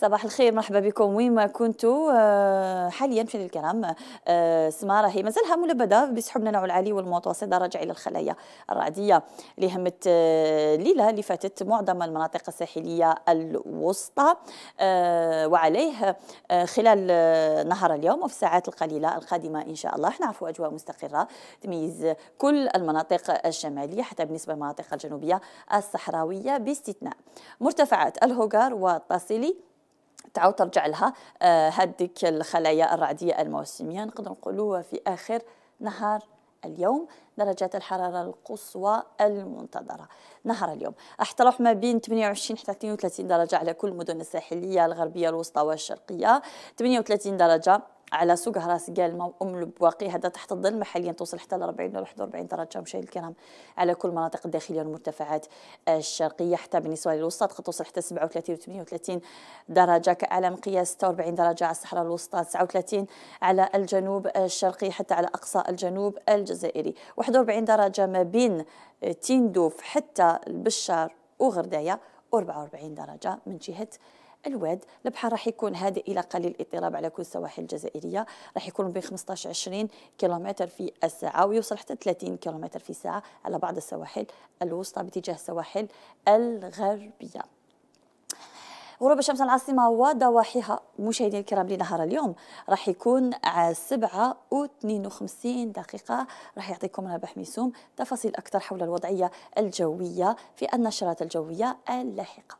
صباح الخير مرحبا بكم وين ما كنتوا آه، حاليا في الكلام آه، سمارة هي مازالها ملبدة بسحب نوع العالي والمتوسط راجع إلى الخلايا الرعدية اللي همت آه، الليلة اللي فاتت معظم المناطق الساحلية الوسطى وعليه خلال نهار اليوم وفي الساعات القليلة القادمة إن شاء الله احنا عفوا أجواء مستقرة تميز كل المناطق الشمالية حتى بالنسبة للمناطق الجنوبية الصحراوية باستثناء مرتفعات الهوغار والطاسيلي تعاود ترجع لها آه، هذيك الخلايا الرعديه الموسميه نقدر نقولوا في اخر نهار اليوم درجات الحرارة القصوى المنتظرة نهار اليوم راح تروح ما بين 28 حتى 32 درجة على كل المدن الساحلية الغربية الوسطى والشرقية 38 درجة على سوق هراس قال ام البواقي هذا تحت الظلمه حاليا توصل حتى ل 40 ولا 41 درجه مشي الكرام على كل مناطق الداخليه والمرتفعات الشرقيه حتى بالنسبه للوسطى قد توصل حتى 37 و 38 درجه كاعلى مقياس 46 درجه على الصحراء الوسطى 39 على الجنوب الشرقي حتى على اقصى الجنوب الجزائري 41 درجه ما بين تيندوف حتى البشار وغردايه و 44 درجه من جهه الواد البحر راح يكون هادئ الى قليل الاضطراب على كل السواحل الجزائريه راح يكون بين 15 20 كيلومتر في الساعه ويوصل حتى 30 كيلومتر في الساعه على بعض السواحل الوسطى باتجاه السواحل الغربيه غروب الشمس العاصمة وضواحيها مشاهدينا الكرام لنهار اليوم راح يكون على 7 و 52 دقيقة راح يعطيكم رابح ميسوم تفاصيل أكثر حول الوضعية الجوية في النشرات الجوية اللاحقة